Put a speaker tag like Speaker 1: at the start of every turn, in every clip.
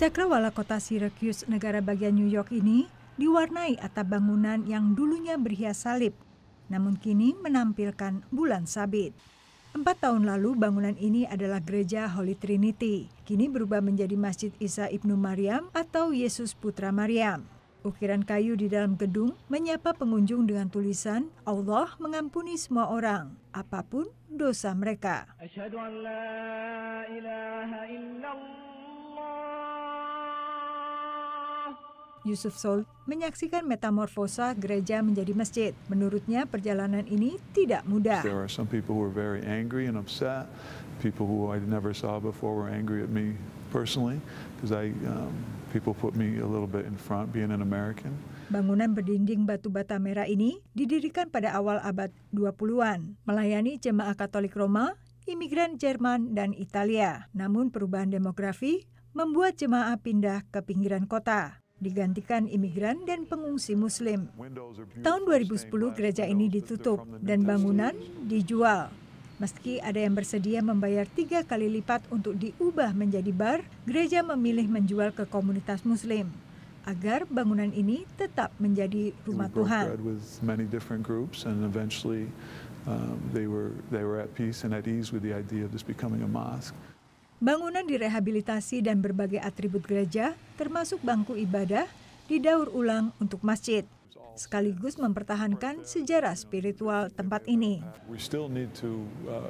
Speaker 1: Cakrawala kota Syracuse, negara bagian New York ini diwarnai atap bangunan yang dulunya berhias salib, namun kini menampilkan bulan sabit. Empat tahun lalu bangunan ini adalah gereja Holy Trinity. Kini berubah menjadi Masjid Isa Ibnu Maryam atau Yesus Putra Maryam. Ukiran kayu di dalam gedung menyapa pengunjung dengan tulisan Allah mengampuni semua orang, apapun dosa mereka. Yusuf Sol menyaksikan metamorfosa gereja menjadi masjid. Menurutnya perjalanan ini tidak mudah. There
Speaker 2: are some people who are very angry and upset. People who I never saw before were angry at me personally because I um, people put me a little bit in front being an American.
Speaker 1: Bangunan berdinding batu bata merah ini didirikan pada awal abad 20-an, melayani jemaah Katolik Roma, imigran Jerman dan Italia. Namun perubahan demografi membuat jemaah pindah ke pinggiran kota digantikan imigran dan pengungsi muslim. Tahun 2010 gereja ini ditutup dan bangunan dijual. Meski ada yang bersedia membayar tiga kali lipat untuk diubah menjadi bar, gereja memilih menjual ke komunitas muslim agar bangunan ini tetap menjadi rumah Tuhan. Bangunan direhabilitasi dan berbagai atribut gereja, termasuk bangku ibadah, didaur ulang untuk masjid, sekaligus mempertahankan sejarah spiritual tempat ini.
Speaker 2: Uh,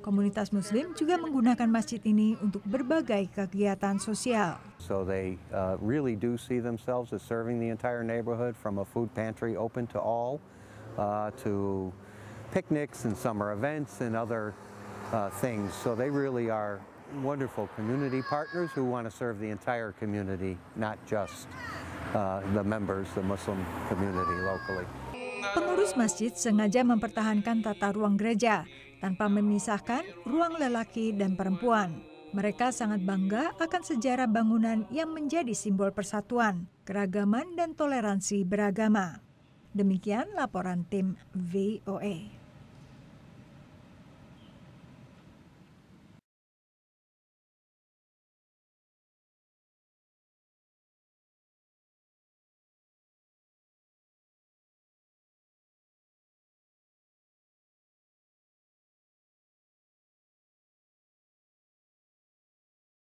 Speaker 1: Komunitas Muslim juga menggunakan masjid ini untuk berbagai kegiatan sosial.
Speaker 2: So they uh, really do see themselves as serving the entire neighborhood from a food pantry open to all uh, to picnics and summer events and other uh, things. So they really are wonderful community partners who want to serve the entire community, not just uh, the members, the Muslim community locally.
Speaker 1: Pengurus masjid sengaja mempertahankan tata ruang gereja tanpa memisahkan ruang lelaki dan perempuan. Mereka sangat bangga akan sejarah bangunan yang menjadi simbol persatuan, keragaman, dan toleransi beragama. Demikian laporan tim VOA. E.